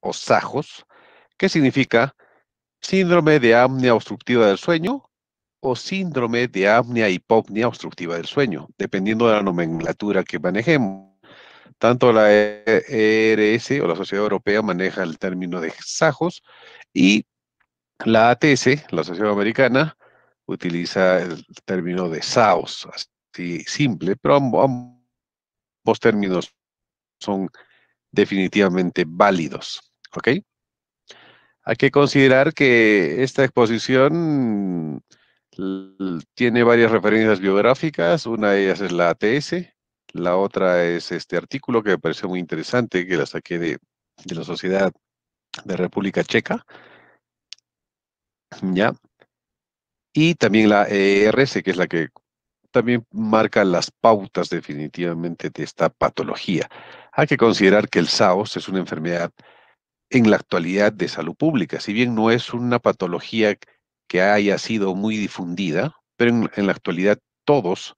o sajos, que significa síndrome de apnea obstructiva del sueño o síndrome de apnea hipopnea obstructiva del sueño, dependiendo de la nomenclatura que manejemos. Tanto la ERS e o la Sociedad Europea maneja el término de sajos y la ATS, la Sociedad Americana, utiliza el término de SAOS, así simple, pero ambos términos son definitivamente válidos. ¿Ok? Hay que considerar que esta exposición tiene varias referencias biográficas, una de ellas es la ATS, la otra es este artículo que me pareció muy interesante, que la saqué de, la Sociedad de República Checa. ¿Ya? Y también la ERS, que es la que también marca las pautas definitivamente de esta patología. Hay que considerar que el SAOS es una enfermedad en la actualidad de salud pública, si bien no es una patología que haya sido muy difundida, pero en, la actualidad todos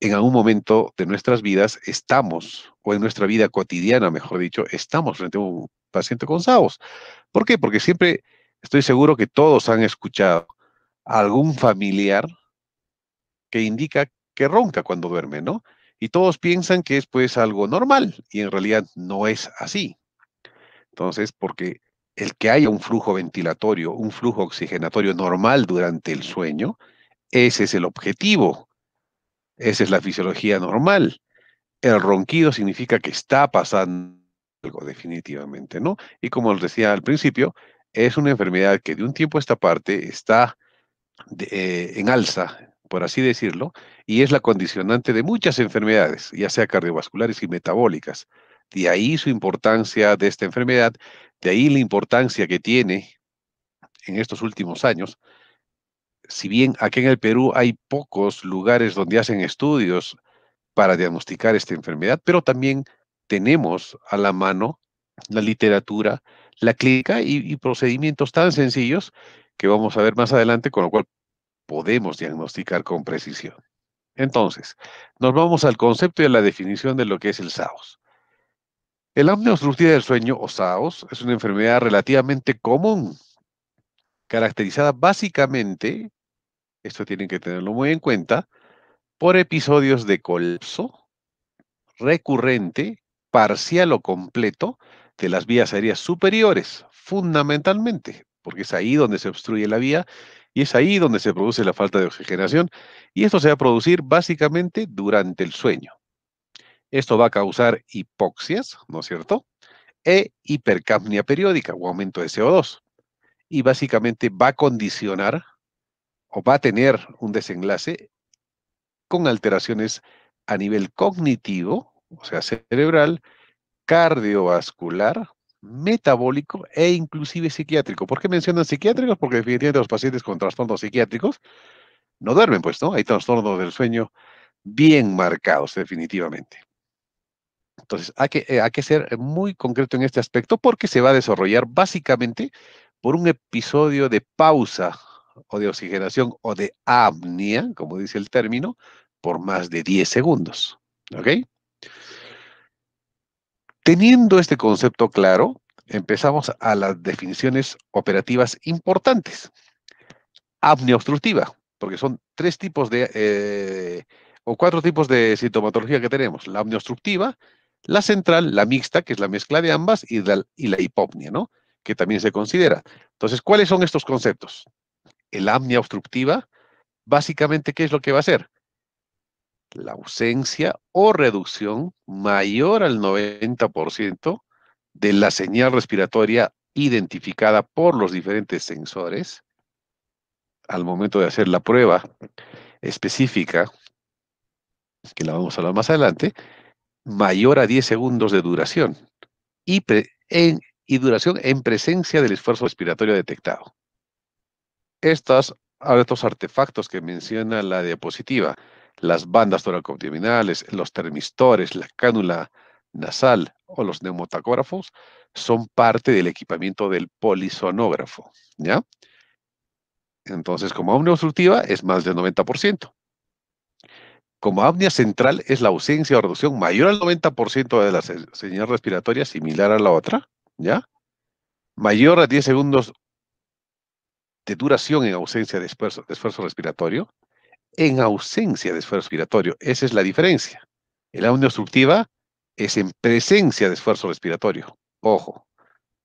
en algún momento de nuestras vidas estamos, o en nuestra vida cotidiana, mejor dicho, estamos frente a un paciente con SAOS. ¿Por qué? Porque siempre estoy seguro que todos han escuchado a algún familiar que indica que ronca cuando duerme, ¿no? Y todos piensan que es pues algo normal y en realidad no es así. Entonces, porque el que haya un flujo ventilatorio, un flujo oxigenatorio normal durante el sueño, ese es el objetivo. Esa es la fisiología normal. El ronquido significa que está pasando algo definitivamente, ¿no? Y como les decía al principio, es una enfermedad que de un tiempo a esta parte está eh, en alza por así decirlo, y es la condicionante de muchas enfermedades, ya sea cardiovasculares y metabólicas. De ahí su importancia de esta enfermedad, de ahí la importancia que tiene en estos últimos años. Si bien aquí en el Perú hay pocos lugares donde hacen estudios para diagnosticar esta enfermedad, pero también tenemos a la mano la literatura, la clínica y, procedimientos tan sencillos que vamos a ver más adelante, con lo cual podemos diagnosticar con precisión. Entonces, nos vamos al concepto y a la definición de lo que es el SAOS. El apnea obstructiva del sueño o SAOS es una enfermedad relativamente común, caracterizada básicamente, esto tienen que tenerlo muy en cuenta, por episodios de colapso recurrente, parcial o completo de las vías aéreas superiores, fundamentalmente, porque es ahí donde se obstruye la vía y es ahí donde se produce la falta de oxigenación y esto se va a producir básicamente durante el sueño. Esto va a causar hipoxias, ¿no es cierto? E hipercapnia periódica o aumento de CO2. Y básicamente va a condicionar o va a tener un desenlace con alteraciones a nivel cognitivo, o sea, cerebral, cardiovascular, metabólico e inclusive psiquiátrico. ¿Por qué mencionan psiquiátricos? Porque definitivamente los pacientes con trastornos psiquiátricos no duermen, pues, ¿no? Hay trastornos del sueño bien marcados, definitivamente. Entonces, hay que, eh, hay que ser muy concreto en este aspecto porque se va a desarrollar básicamente por un episodio de pausa o de oxigenación o de apnea, como dice el término, por más de 10 segundos. ¿Ok? Teniendo este concepto claro, empezamos a las definiciones operativas importantes. Apnea obstructiva, porque son tres tipos de, eh, o cuatro tipos de sintomatología que tenemos. La apnea obstructiva, la central, la mixta, que es la mezcla de ambas, y la, y hipopnia, ¿no? Que también se considera. Entonces, ¿cuáles son estos conceptos? El apnea obstructiva, básicamente, ¿qué es lo que va a hacer? la ausencia o reducción mayor al 90% de la señal respiratoria identificada por los diferentes sensores al momento de hacer la prueba específica, que la vamos a hablar más adelante, mayor a 10 segundos de duración y, en, y duración en presencia del esfuerzo respiratorio detectado. estos artefactos que menciona la diapositiva, las bandas toracoabdominales, los termistores, la cánula nasal o los neumotacógrafos son parte del equipamiento del polisonógrafo, ¿ya? Entonces, como apnea obstructiva es más del 90%. Como apnea central es la ausencia o reducción mayor al 90% de la señal respiratoria similar a la otra, ¿ya? Mayor a 10 segundos de duración en ausencia de esfuerzo respiratorio, en ausencia de esfuerzo respiratorio. Esa es la diferencia. El apnea obstructiva es en presencia de esfuerzo respiratorio. Ojo,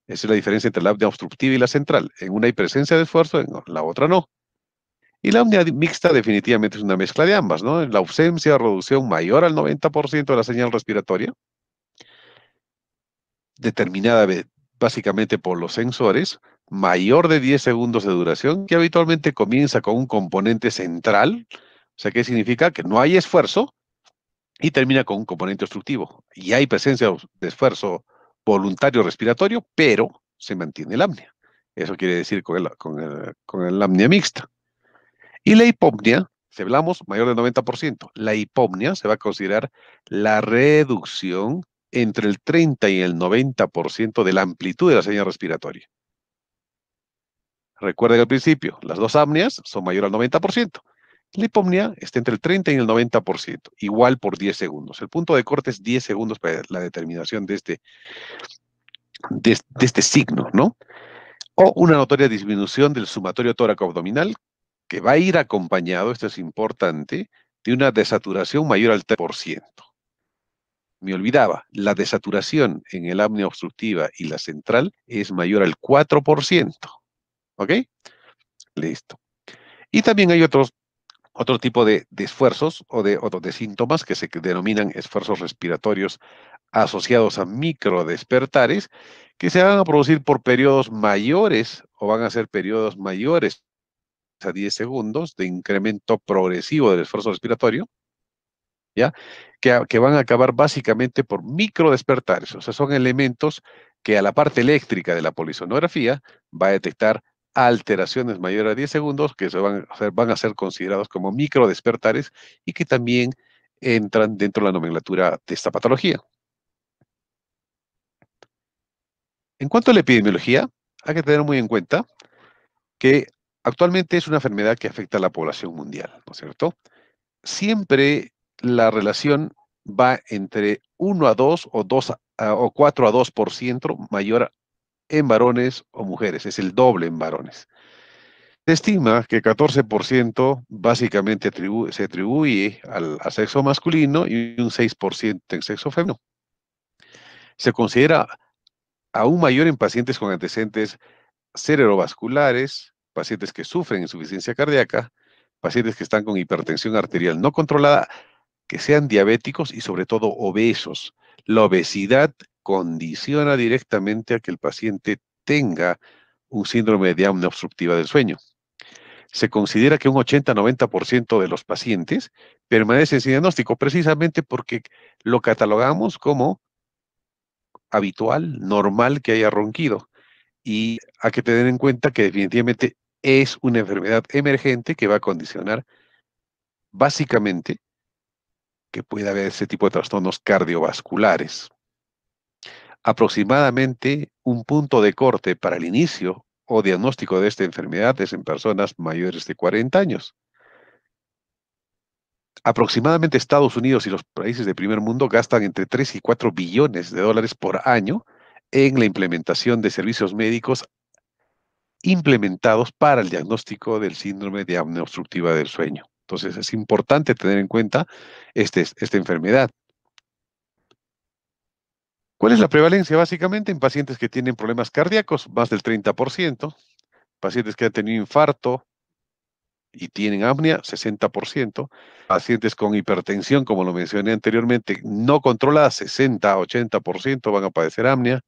esa es la diferencia entre la apnea obstructiva y la central. En una hay presencia de esfuerzo, en la otra no. Y la apnea mixta definitivamente es una mezcla de ambas, ¿no? La ausencia, reducción mayor al 90% de la señal respiratoria, determinada básicamente por los sensores, mayor de 10 segundos de duración, que habitualmente comienza con un componente central, o sea, que significa que no hay esfuerzo y termina con un componente obstructivo. Y hay presencia de esfuerzo voluntario respiratorio, pero se mantiene el apnea. Eso quiere decir con el, con el, con el apnea mixta. Y la hipopnea, si hablamos, mayor del 90%. La hipopnea se va a considerar la reducción entre el 30 y el 90% de la amplitud de la señal respiratoria. Recuerden al principio, las dos apneas son mayor al 90%. La hipopnea está entre el 30 y el 90%, igual por 10 segundos. El punto de corte es 10 segundos para la determinación de este, de, este signo, ¿no? O una notoria disminución del sumatorio tóraco abdominal que va a ir acompañado, esto es importante, de una desaturación mayor al 3%. Me olvidaba, la desaturación en el apnea obstructiva y la central es mayor al 4%. ¿Ok? Listo. Y también hay otros, otro tipo de, esfuerzos o de, síntomas que se denominan esfuerzos respiratorios asociados a microdespertares que se van a producir por periodos mayores o van a ser periodos mayores a 10 segundos de incremento progresivo del esfuerzo respiratorio, ¿ya? Que, que van a acabar básicamente por microdespertares, o sea, son elementos que a la parte eléctrica de la polisonografía va a detectar alteraciones mayores a 10 segundos que se van, a ser, considerados como micro despertares y que también entran dentro de la nomenclatura de esta patología. En cuanto a la epidemiología, hay que tener muy en cuenta que actualmente es una enfermedad que afecta a la población mundial, ¿no es cierto? Siempre la relación va entre 1 a 2 o 2 a, o 4 a 2% mayor en varones o mujeres, es el doble en varones. Se estima que 14% básicamente se atribuye al, sexo masculino y un 6% en sexo femenino. Se considera aún mayor en pacientes con antecedentes cerebrovasculares, pacientes que sufren insuficiencia cardíaca, pacientes que están con hipertensión arterial no controlada, que sean diabéticos y sobre todo obesos. La obesidad condiciona directamente a que el paciente tenga un síndrome de apnea obstructiva del sueño. Se considera que un 80-90% de los pacientes permanecen sin diagnóstico precisamente porque lo catalogamos como habitual, normal que haya ronquido. Y hay que tener en cuenta que definitivamente es una enfermedad emergente que va a condicionar básicamente que pueda haber ese tipo de trastornos cardiovasculares. Aproximadamente un punto de corte para el inicio o diagnóstico de esta enfermedad es en personas mayores de 40 años. Aproximadamente Estados Unidos y los países de primer mundo gastan entre 3 y 4 billones de dólares por año en la implementación de servicios médicos implementados para el diagnóstico del síndrome de apnea obstructiva del sueño. Entonces es importante tener en cuenta este, esta enfermedad. ¿Cuál es la prevalencia? Básicamente en pacientes que tienen problemas cardíacos, más del 30%, pacientes que han tenido infarto y tienen apnea, 60%, pacientes con hipertensión, como lo mencioné anteriormente, no controlada, 60-80% van a padecer apnea,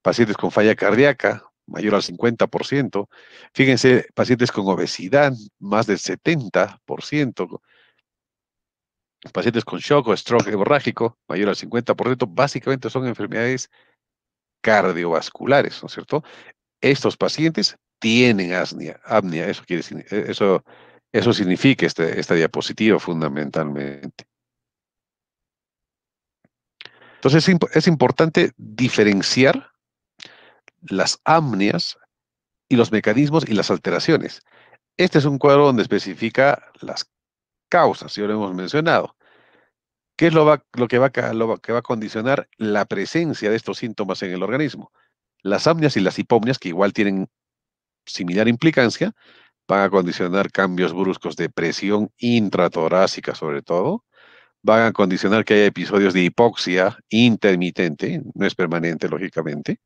pacientes con falla cardíaca, mayor al 50%, fíjense, pacientes con obesidad, más del 70%, pacientes con shock o stroke hemorrágico mayor al 50% básicamente son enfermedades cardiovasculares, ¿no es cierto? Estos pacientes tienen asnia, eso quiere e, eso, eso significa este, esta diapositiva fundamentalmente. Entonces es importante diferenciar las amnias y los mecanismos y las alteraciones. Este es un cuadro donde especifica las causas, ya lo hemos mencionado. ¿Qué es lo, que va, a condicionar la presencia de estos síntomas en el organismo? Las amnias y las hipomnias, que igual tienen similar implicancia, van a condicionar cambios bruscos de presión intratorácica sobre todo, van a condicionar que haya episodios de hipoxia intermitente, no es permanente lógicamente,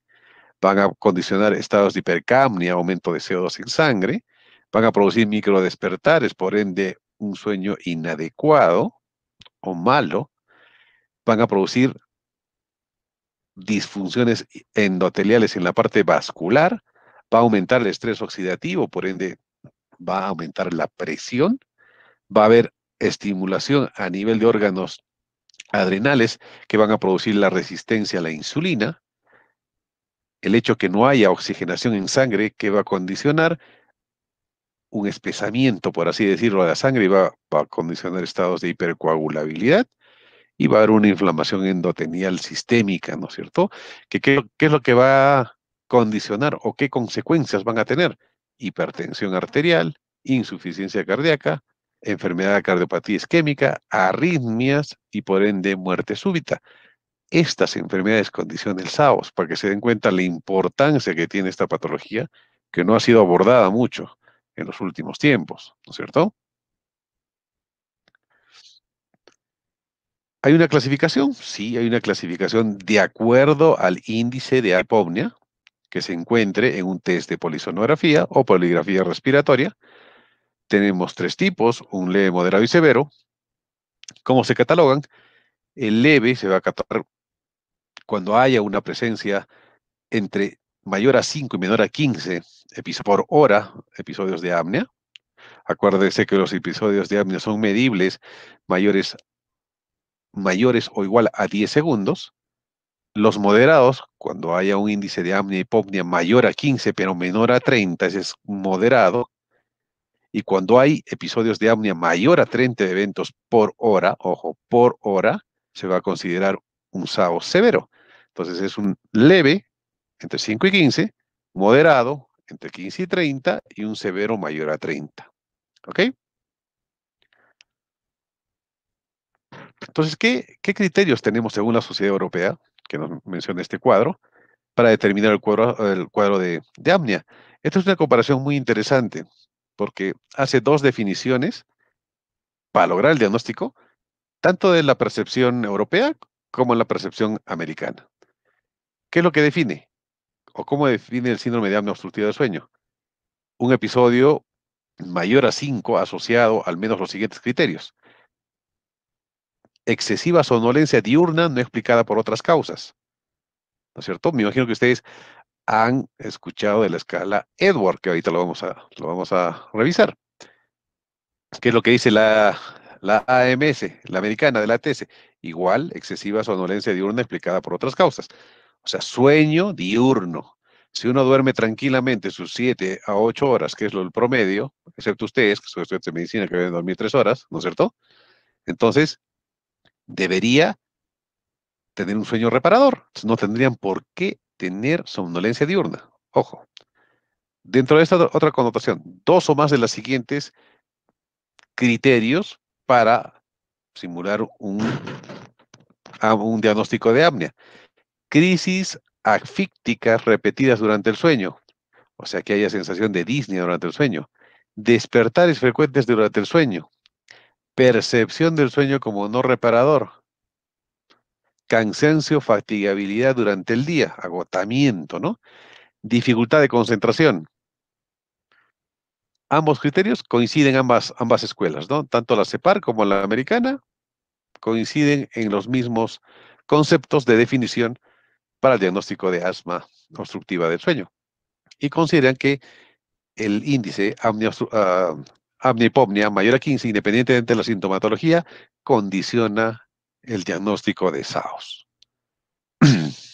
van a condicionar estados de hipercamnia, aumento de CO2 en sangre, van a producir microdespertares, por ende un sueño inadecuado o malo, van a producir disfunciones endoteliales en la parte vascular, va a aumentar el estrés oxidativo, por ende va a aumentar la presión, va a haber estimulación a nivel de órganos adrenales que van a producir la resistencia a la insulina, el hecho que no haya oxigenación en sangre que va a condicionar un espesamiento, por así decirlo, de la sangre y va, a condicionar estados de hipercoagulabilidad y va a haber una inflamación endotenial sistémica, ¿no es cierto? ¿Qué, es lo que va a condicionar o qué consecuencias van a tener? Hipertensión arterial, insuficiencia cardíaca, enfermedad de cardiopatía isquémica, arritmias y por ende muerte súbita. Estas enfermedades condicionan el SAOS, para que se den cuenta la importancia que tiene esta patología, que no ha sido abordada mucho en los últimos tiempos, ¿no es cierto? ¿Hay una clasificación? Sí, hay una clasificación de acuerdo al índice de apopnia que se encuentre en un test de polisonografía o poligrafía respiratoria. Tenemos tres tipos, un leve, moderado y severo. ¿Cómo se catalogan? El leve se va a catalogar cuando haya una presencia entre mayor a 5 y menor a 15 por hora episodios de apnea. Acuérdese que los episodios de apnea son medibles mayores, mayores o igual a 10 segundos. Los moderados, cuando haya un índice de apnea y hipopnea mayor a 15 pero menor a 30, ese es moderado. Y cuando hay episodios de apnea mayor a 30 eventos por hora, ojo, por hora, se va a considerar un SAO severo. Entonces es un leve entre 5 y 15, moderado entre 15 y 30 y un severo mayor a 30. ¿Ok? Entonces, ¿qué, criterios tenemos según la sociedad europea, que nos menciona este cuadro, para determinar el cuadro, el cuadro de, de apnea? Esta es una comparación muy interesante, porque hace dos definiciones para lograr el diagnóstico, tanto de la percepción europea como en la percepción americana. ¿Qué es lo que define? o cómo define el síndrome de apnea obstructiva del sueño? Un episodio mayor a 5 asociado al menos los siguientes criterios. Excesiva somnolencia diurna no explicada por otras causas. ¿No es cierto? Me imagino que ustedes han escuchado de la escala Edward, que ahorita lo vamos a, revisar. ¿Qué es lo que dice la, AMS, la americana de la TS? Igual, excesiva somnolencia diurna explicada por otras causas. O sea, sueño diurno. Si uno duerme tranquilamente sus 7 a 8 horas, que es lo el promedio, excepto ustedes, que son estudiantes de medicina que deben dormir 3 horas, ¿no es cierto? Entonces, debería tener un sueño reparador. No tendrían por qué tener somnolencia diurna. Ojo. Dentro de esta otra connotación, dos o más de las siguientes criterios para simular un, ah, un diagnóstico de apnea crisis afícticas repetidas durante el sueño, o sea que haya sensación de Disney durante el sueño, despertares frecuentes durante el sueño, percepción del sueño como no reparador, cansancio, fatigabilidad durante el día, agotamiento, ¿no? Dificultad de concentración. Ambos criterios coinciden ambas, ambas escuelas, ¿no? Tanto la CEPAR como la americana coinciden en los mismos conceptos de definición para el diagnóstico de asma obstructiva del sueño. Y consideran que el índice apnea, ah, mayor a 15, independientemente de la sintomatología, condiciona el diagnóstico de SAOS.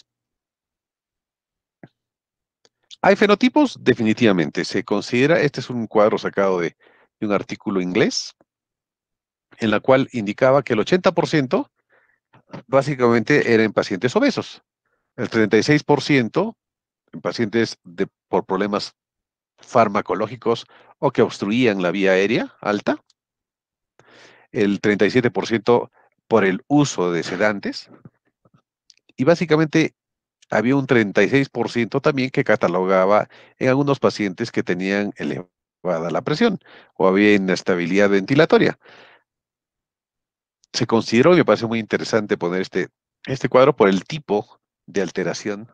¿Hay fenotipos? Definitivamente. Se considera, este es un cuadro sacado de, de un artículo inglés, en la cual indicaba que el 80% básicamente eran pacientes obesos. El 36% en pacientes por problemas farmacológicos o que obstruían la vía aérea alta. El 37% por el uso de sedantes. Y básicamente había un 36% también que catalogaba en algunos pacientes que tenían elevada la presión o había inestabilidad ventilatoria. Se consideró, y me parece muy interesante poner este, este cuadro por el tipo de alteración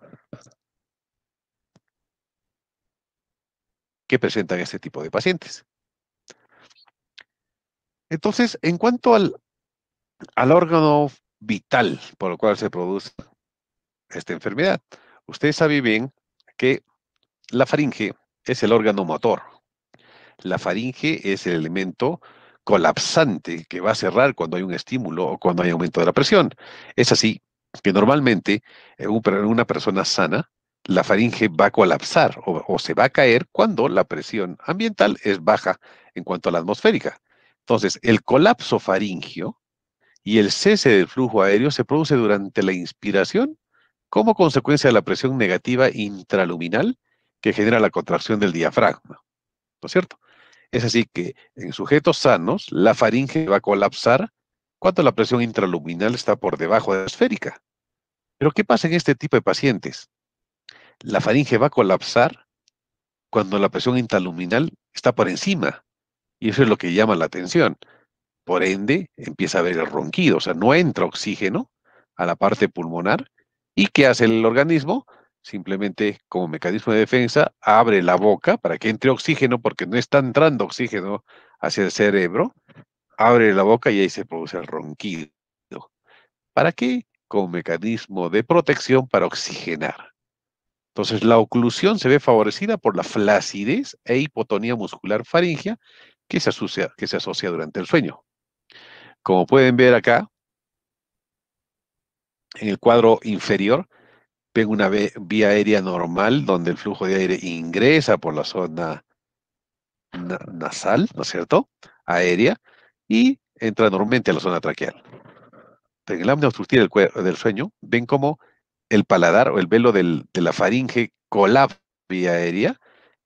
que presentan este tipo de pacientes. Entonces, en cuanto al, al órgano vital por el cual se produce esta enfermedad, usted sabe bien que la faringe es el órgano motor. La faringe es el elemento colapsante que va a cerrar cuando hay un estímulo o cuando hay aumento de la presión. Es así que normalmente en eh, una persona sana, la faringe va a colapsar o, se va a caer cuando la presión ambiental es baja en cuanto a la atmosférica. Entonces, el colapso faringio y el cese del flujo aéreo se produce durante la inspiración como consecuencia de la presión negativa intraluminal que genera la contracción del diafragma. ¿No es cierto? Es así que en sujetos sanos, la faringe va a colapsar cuando la presión intraluminal está por debajo de la esférica. Pero ¿qué pasa en este tipo de pacientes? La faringe va a colapsar cuando la presión intraluminal está por encima. Y eso es lo que llama la atención. Por ende, empieza a haber el ronquido, o sea, no entra oxígeno a la parte pulmonar. ¿Y qué hace el organismo? Simplemente, como mecanismo de defensa, abre la boca para que entre oxígeno, porque no está entrando oxígeno hacia el cerebro, abre la boca y ahí se produce el ronquido. ¿Para qué? Como mecanismo de protección para oxigenar. Entonces, la oclusión se ve favorecida por la flacidez e hipotonía muscular faringea que se asocia, que se asocia durante el sueño. Como pueden ver acá, en el cuadro inferior, ven una vía aérea normal donde el flujo de aire ingresa por la zona nasal, ¿no es cierto? Aérea, y entra normalmente a la zona traqueal. en el ámbito obstructivo del, sueño, ven cómo el paladar o el velo de la faringe colapsa vía aérea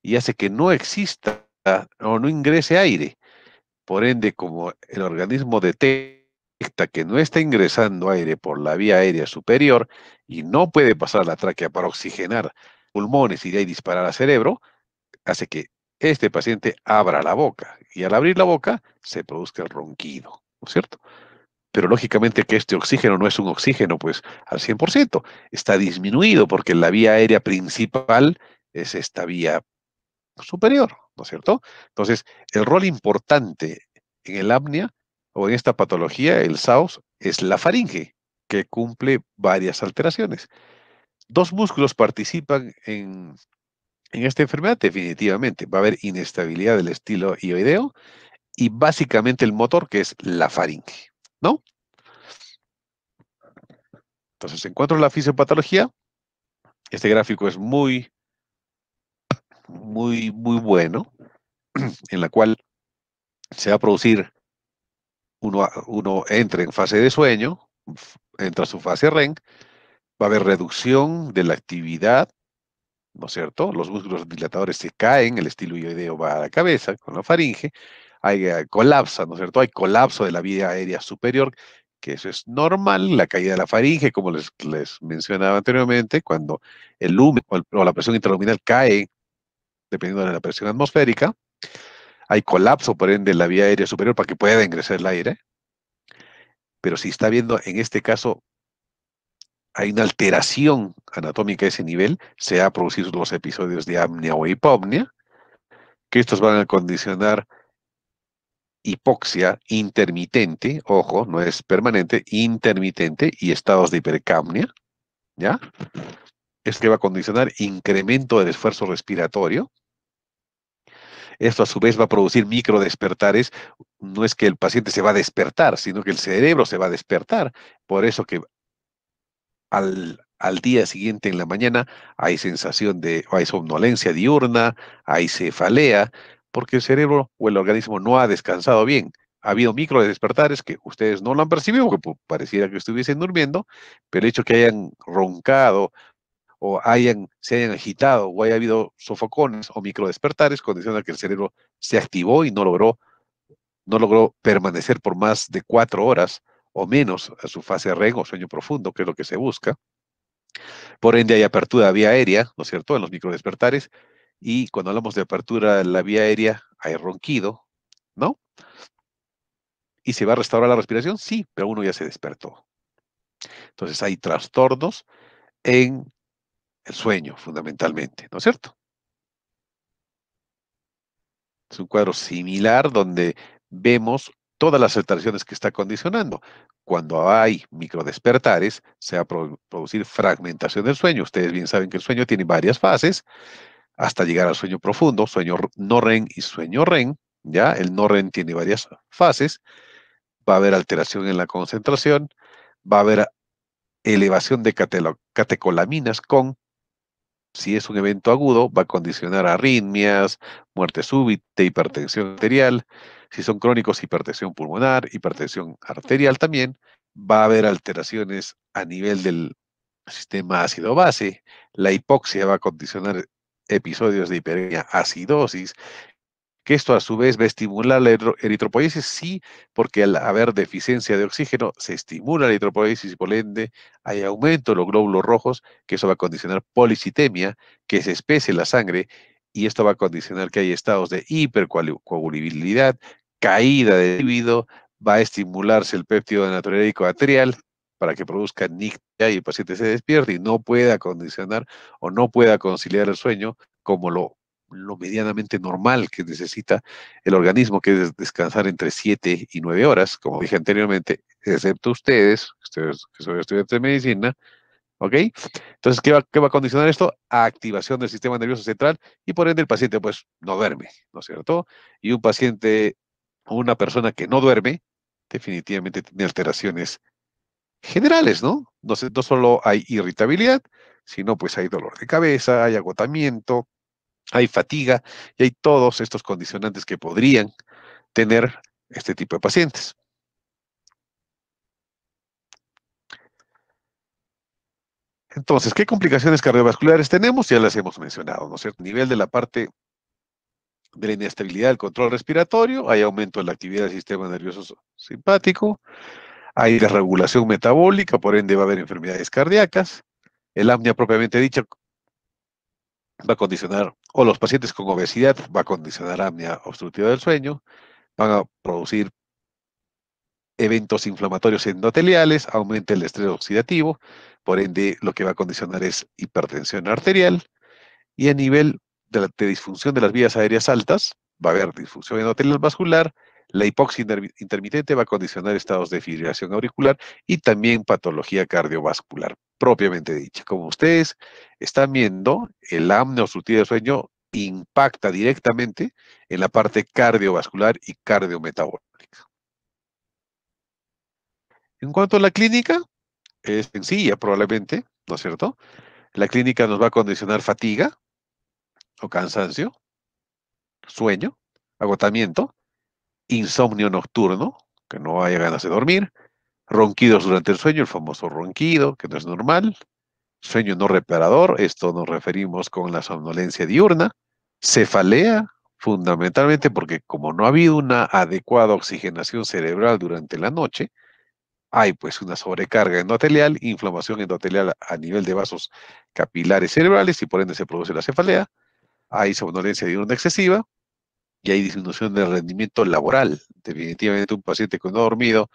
y hace que no exista o no ingrese aire. Por ende, como el organismo detecta que no está ingresando aire por la vía aérea superior y no puede pasar la tráquea para oxigenar pulmones y de ahí disparar al cerebro, hace que este paciente abra la boca y al abrir la boca se produzca el ronquido, ¿no es cierto? Pero lógicamente que este oxígeno no es un oxígeno pues al 100%, está disminuido porque la vía aérea principal es esta vía superior, ¿no es cierto? Entonces, el rol importante en el apnea o en esta patología, el SAUS, es la faringe, que cumple varias alteraciones. Dos músculos participan en en esta enfermedad definitivamente va a haber inestabilidad del estilo ioideo y básicamente el motor que es la faringe, ¿no? Entonces encuentro la fisiopatología. Este gráfico es muy, muy, muy bueno, en la cual se va a producir, uno, uno entra en fase de sueño, entra a su fase REN, va a haber reducción de la actividad ¿no es cierto? Los músculos dilatadores se caen, el estilo yoideo va a la cabeza, con la faringe, hay eh, colapsa, ¿no es cierto? Hay colapso de la vía aérea superior, que eso es normal, la caída de la faringe, como les, mencionaba anteriormente, cuando el lumen o la presión intraluminal cae, dependiendo de la presión atmosférica, hay colapso, por ende, de la vía aérea superior para que pueda ingresar el aire. Pero si está viendo, en este caso, hay una alteración anatómica a ese nivel, se ha producido los episodios de apnea o hipopnea, que estos van a condicionar hipoxia intermitente, ojo, no es permanente, intermitente y estados de hipercamnia, ¿ya? Es que va a condicionar incremento del esfuerzo respiratorio. Esto a su vez va a producir micro despertares. No es que el paciente se va a despertar, sino que el cerebro se va a despertar. Por eso que al, día siguiente en la mañana hay sensación de, hay somnolencia diurna, hay cefalea, porque el cerebro o el organismo no ha descansado bien. Ha habido microdespertares que ustedes no lo han percibido, que pareciera que estuviesen durmiendo, pero el hecho que hayan roncado o hayan, se hayan agitado o haya habido sofocones o micro despertares condiciona que el cerebro se activó y no logró, no logró permanecer por más de cuatro horas o menos a su fase REM o sueño profundo, que es lo que se busca. Por ende, hay apertura vía aérea, ¿no es cierto?, en los microdespertares. Y cuando hablamos de apertura de la vía aérea, hay ronquido, ¿no? ¿Y se va a restaurar la respiración? Sí, pero uno ya se despertó. Entonces, hay trastornos en el sueño, fundamentalmente, ¿no es cierto? Es un cuadro similar donde vemos todas las alteraciones que está condicionando. Cuando hay microdespertares, se va a producir fragmentación del sueño. Ustedes bien saben que el sueño tiene varias fases, hasta llegar al sueño profundo, sueño no REN y sueño REN. ¿ya? El no REM tiene varias fases. Va a haber alteración en la concentración, va a haber elevación de catecolaminas con, si es un evento agudo, va a condicionar arritmias, muerte súbita, hipertensión arterial, si son crónicos, hipertensión pulmonar, hipertensión arterial también, va a haber alteraciones a nivel del sistema ácido-base, la hipoxia va a condicionar episodios de hiperemia acidosis, que esto a su vez va a estimular la eritropoiesis, sí, porque al haber deficiencia de oxígeno se estimula la eritropoiesis y por ende hay aumento de los glóbulos rojos, que eso va a condicionar policitemia, que se espese la sangre y esto va a condicionar que hay estados de hipercoagulabilidad, caída de líbido, va a estimularse el péptido natriurético arterial para que produzca nictia y el paciente se despierte y no pueda condicionar o no pueda conciliar el sueño como lo, lo medianamente normal que necesita el organismo, que es descansar entre 7 y 9 horas, como dije anteriormente, excepto ustedes, ustedes que son estudiantes de medicina, ¿Ok? Entonces, ¿qué va, a condicionar esto? activación del sistema nervioso central y por ende el paciente pues no duerme, ¿no es cierto? Y un paciente o una persona que no duerme definitivamente tiene alteraciones generales, No, no solo hay irritabilidad, sino pues hay dolor de cabeza, hay agotamiento, hay fatiga y hay todos estos condicionantes que podrían tener este tipo de pacientes. Entonces, ¿qué complicaciones cardiovasculares tenemos? Ya las hemos mencionado, ¿no es cierto? Nivel de la parte de la inestabilidad del control respiratorio, hay aumento de la actividad del sistema nervioso simpático, hay desregulación metabólica, por ende va a haber enfermedades cardíacas, el apnea propiamente dicha va a condicionar, o los pacientes con obesidad va a condicionar apnea obstructiva del sueño, van a producir eventos inflamatorios endoteliales, aumenta el estrés oxidativo, por ende, lo que va a condicionar es hipertensión arterial y a nivel de, disfunción de las vías aéreas altas, va a haber disfunción endotelial vascular, la hipoxia intermitente va a condicionar estados de fibrilación auricular y también patología cardiovascular, propiamente dicha. Como ustedes están viendo, el apnea obstructiva de sueño impacta directamente en la parte cardiovascular y cardiometabólica. En cuanto a la clínica, es sencilla probablemente, ¿no es cierto? La clínica nos va a condicionar fatiga o cansancio, sueño, agotamiento, insomnio nocturno, que no haya ganas de dormir, ronquidos durante el sueño, el famoso ronquido, que no es normal, sueño no reparador, esto nos referimos con la somnolencia diurna, cefalea, fundamentalmente porque como no ha habido una adecuada oxigenación cerebral durante la noche, hay pues una sobrecarga endotelial, inflamación endotelial a nivel de vasos capilares cerebrales y por ende se produce la cefalea, hay somnolencia diurna excesiva y hay disminución del rendimiento laboral. Definitivamente un paciente que no ha dormido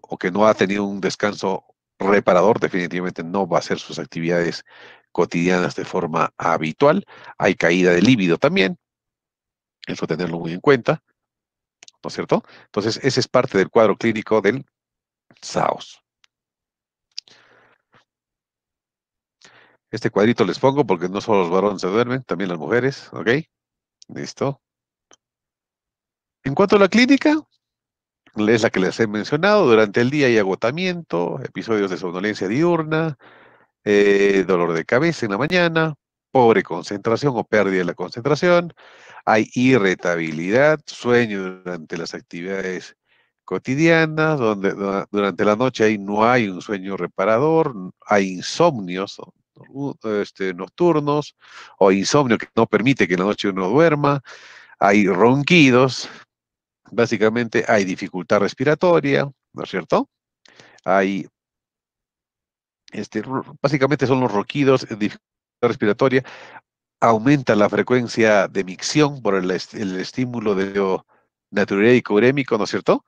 o que no ha tenido un descanso reparador definitivamente no va a hacer sus actividades cotidianas de forma habitual. Hay caída de líbido también, eso tenerlo muy en cuenta, ¿no es cierto? Entonces, ese es parte del cuadro clínico del Saos. Este cuadrito les pongo porque no solo los varones se duermen, también las mujeres, ¿ok? Listo. En cuanto a la clínica, es la que les he mencionado, durante el día hay agotamiento, episodios de somnolencia diurna, eh, dolor de cabeza en la mañana, pobre concentración o pérdida de la concentración, hay irritabilidad, sueño durante las actividades cotidianas, donde durante la noche ahí no hay un sueño reparador, hay insomnios uh, este, nocturnos o insomnio que no permite que en la noche uno duerma, hay ronquidos, básicamente hay dificultad respiratoria, ¿no es cierto? Hay, este, básicamente son los ronquidos, eh, dificultad respiratoria, aumenta la frecuencia de micción por el, el estímulo de natural y urémico, ¿no es cierto?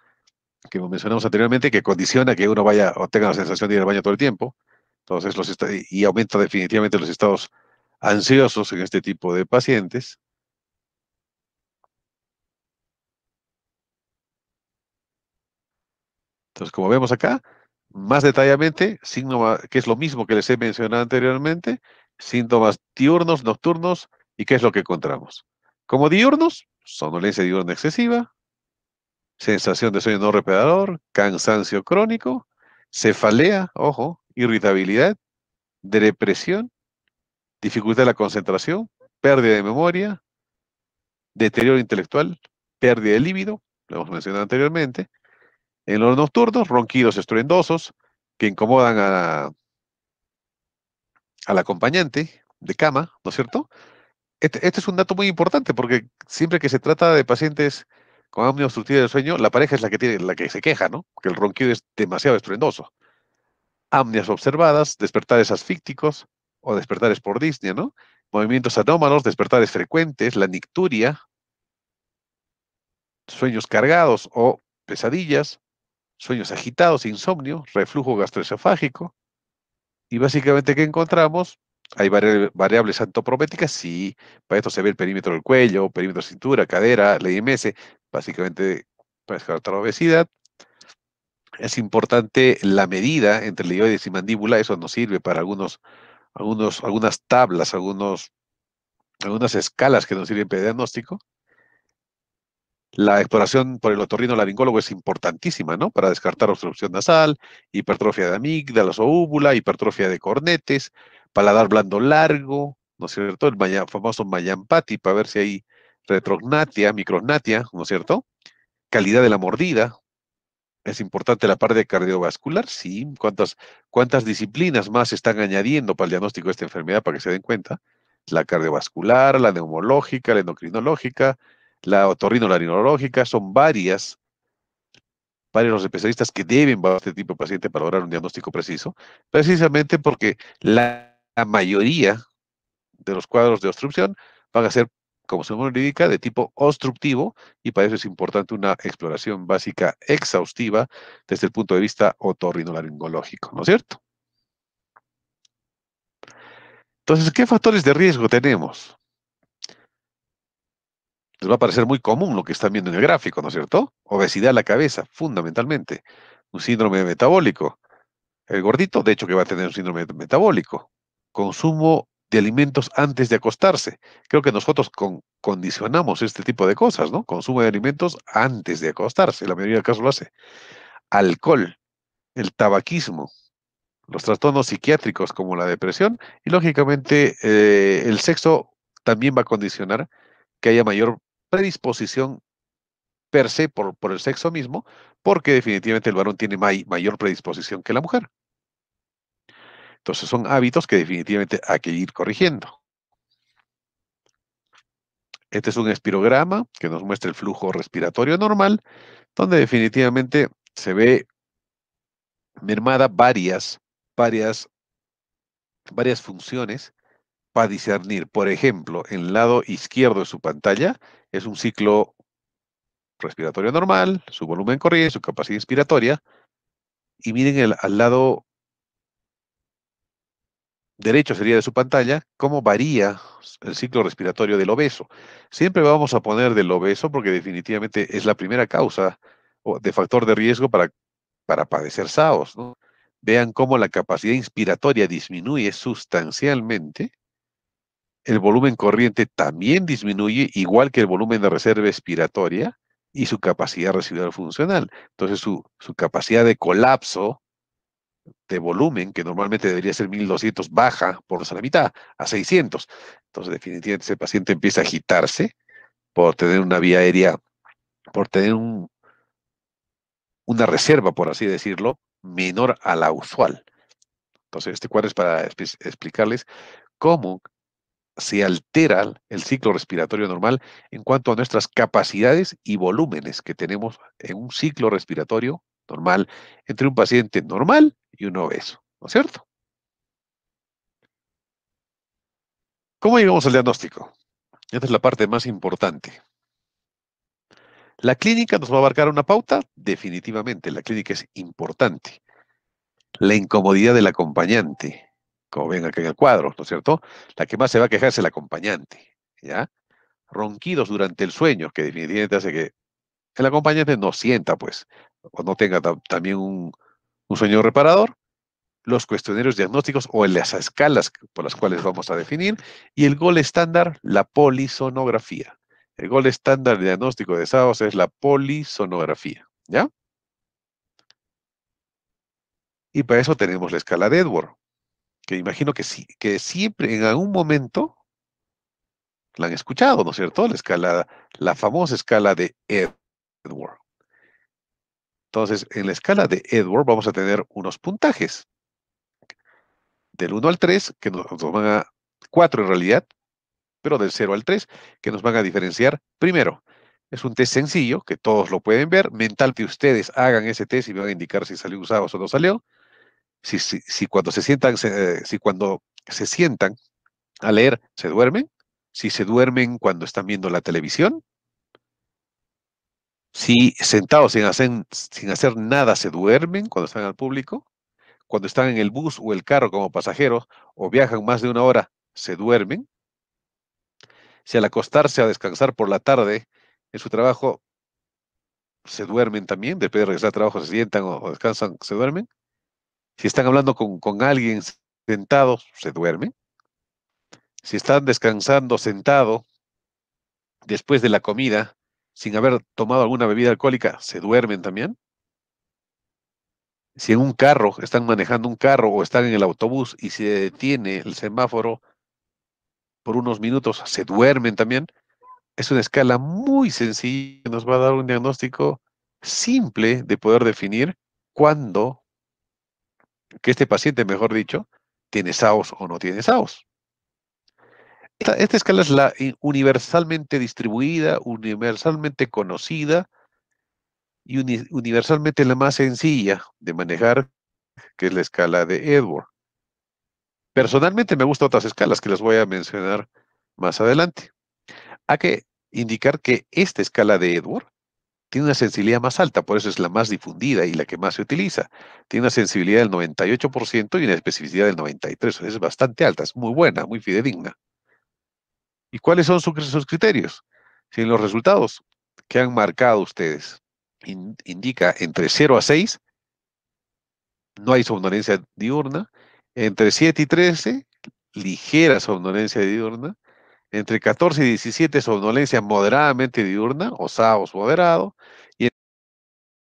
que mencionamos anteriormente, que condiciona que uno vaya o tenga la sensación de ir al baño todo el tiempo. Entonces, los y aumenta definitivamente los estados ansiosos en este tipo de pacientes. Entonces, como vemos acá, más detalladamente, que es lo mismo que les he mencionado anteriormente, síntomas diurnos, nocturnos, y qué es lo que encontramos. Como diurnos, sonolencia diurna excesiva, sensación de sueño no reparador, cansancio crónico, cefalea, ojo, irritabilidad, depresión, dificultad de la concentración, pérdida de memoria, deterioro intelectual, pérdida de líbido, lo hemos mencionado anteriormente, en los nocturnos, ronquidos estruendosos que incomodan a, al acompañante de cama, ¿no es cierto? este, este es un dato muy importante porque siempre que se trata de pacientes con apnea obstructiva del sueño, la pareja es la que, tiene, la que se queja, ¿no? Porque el ronquido es demasiado estruendoso. Amnias observadas, despertares asfícticos o despertares por disnea, ¿no? Movimientos anómalos, despertares frecuentes, la nicturia, sueños cargados o pesadillas, sueños agitados, insomnio, reflujo gastroesofágico. Y básicamente, ¿qué encontramos? Hay variables antoprométicas, sí. Para esto se ve el perímetro del cuello, perímetro de cintura, cadera, la IMS, básicamente para pues, descartar obesidad. Es importante la medida entre lioides y mandíbula, eso nos sirve para algunos, algunos, algunas tablas, algunos, algunas escalas que nos sirven para el diagnóstico. La exploración por el otorrino laringólogo es importantísima, ¿no? Para descartar obstrucción nasal, hipertrofia de amígdalas o úvula, hipertrofia de cornetes, paladar blando largo, ¿no es cierto? El famoso Mayampati, para ver si hay retrognatia, micrognatia, ¿no es cierto? Calidad de la mordida. ¿Es importante la parte cardiovascular? Sí. ¿Cuántas, ¿Cuántas disciplinas más se están añadiendo para el diagnóstico de esta enfermedad para que se den cuenta? La cardiovascular, la neumológica, la endocrinológica, la otorrinolaringológica, son varias varios los especialistas que deben a este tipo de paciente para lograr un diagnóstico preciso, precisamente porque la la mayoría de los cuadros de obstrucción van a ser, como se lo indica, de tipo obstructivo y para eso es importante una exploración básica exhaustiva desde el punto de vista otorrinolaringológico, ¿no es cierto? Entonces, ¿qué factores de riesgo tenemos? Les va a parecer muy común lo que están viendo en el gráfico, ¿no es cierto? Obesidad a la cabeza, fundamentalmente. Un síndrome metabólico. El gordito, de hecho, que va a tener un síndrome metabólico consumo de alimentos antes de acostarse. Creo que nosotros condicionamos este tipo de cosas, ¿no? Consumo de alimentos antes de acostarse, la mayoría de casos lo hace. Alcohol, el tabaquismo, los trastornos psiquiátricos como la depresión y lógicamente eh, el sexo también va a condicionar que haya mayor predisposición per se por, por el sexo mismo, porque definitivamente el varón tiene mayor predisposición que la mujer. Entonces son hábitos que definitivamente hay que ir corrigiendo. Este es un espirograma que nos muestra el flujo respiratorio normal, donde definitivamente se ve mermada varias, varias, varias funciones para discernir. Por ejemplo, en el lado izquierdo de su pantalla es un ciclo respiratorio normal, su volumen corriente, su capacidad inspiratoria. Y miren al lado derecho sería de su pantalla, cómo varía el ciclo respiratorio del obeso. Siempre vamos a poner del obeso porque definitivamente es la primera causa de factor de riesgo para, para padecer SAOS. Vean cómo la capacidad inspiratoria disminuye sustancialmente. El volumen corriente también disminuye, igual que el volumen de reserva expiratoria y su capacidad residual funcional. Entonces, su, su capacidad de colapso de volumen, que normalmente debería ser 1200, baja por la mitad a 600. Entonces, definitivamente ese paciente empieza a agitarse por tener una vía aérea, por tener un, una reserva, por así decirlo, menor a la usual. Entonces, este cuadro es para explicarles cómo se altera el ciclo respiratorio normal en cuanto a nuestras capacidades y volúmenes que tenemos en un ciclo respiratorio normal entre un paciente normal y un obeso, ¿no es cierto? ¿Cómo llegamos al diagnóstico? Esta es la parte más importante. ¿La clínica nos va a abarcar una pauta? Definitivamente, la clínica es importante. La incomodidad del acompañante, como ven acá en el cuadro, ¿no es cierto? La que más se va a quejar es el acompañante, ¿ya? Ronquidos durante el sueño, que definitivamente hace que el acompañante no sienta, pues, o no tenga también un, un sueño reparador, los cuestionarios diagnósticos o las escalas por las cuales vamos a definir, y el gol estándar, la polisonografía. El gol estándar diagnóstico de SAOS es la polisonografía, ¿ya? Y para eso tenemos la escala de Edward, que imagino que, sí, que siempre, en algún momento, la han escuchado, ¿no es cierto? La escala, la famosa escala de Edward. Entonces, en la escala de Edward vamos a tener unos puntajes. Del 1 al 3, que nos, van a... 4 en realidad, pero del 0 al 3, que nos van a diferenciar primero. Es un test sencillo, que todos lo pueden ver. Mental que ustedes hagan ese test y me van a indicar si salió usado o no salió. Si, cuando se sientan, eh, si cuando se sientan a leer, se duermen. Si se duermen cuando están viendo la televisión si sentados sin hacer, sin hacer nada se duermen cuando están al público, cuando están en el bus o el carro como pasajeros o viajan más de una hora, se duermen. Si al acostarse a descansar por la tarde en su trabajo, se duermen también, después de regresar al trabajo se sientan o, descansan, se duermen. Si están hablando con, con alguien sentado, se duermen. Si están descansando sentado después de la comida, sin haber tomado alguna bebida alcohólica, se duermen también? Si en un carro, están manejando un carro o están en el autobús y se detiene el semáforo por unos minutos, se duermen también. Es una escala muy sencilla que nos va a dar un diagnóstico simple de poder definir cuándo que este paciente, mejor dicho, tiene SAOS o no tiene SAOS. Esta, escala es la eh, universalmente distribuida, universalmente conocida y universalmente la más sencilla de manejar, que es la escala de Edward. Personalmente me gustan otras escalas que las voy a mencionar más adelante. Hay que indicar que esta escala de Edward tiene una sensibilidad más alta, por eso es la más difundida y la que más se utiliza. Tiene una sensibilidad del 98% y una especificidad del 93%, es bastante alta, es muy buena, muy fidedigna. ¿Y cuáles son sus criterios? Si en los resultados que han marcado ustedes indica entre 0 a 6, no hay somnolencia diurna. Entre 7 y 13, ligera somnolencia diurna. Entre 14 y 17, somnolencia moderadamente diurna o SAOS moderado.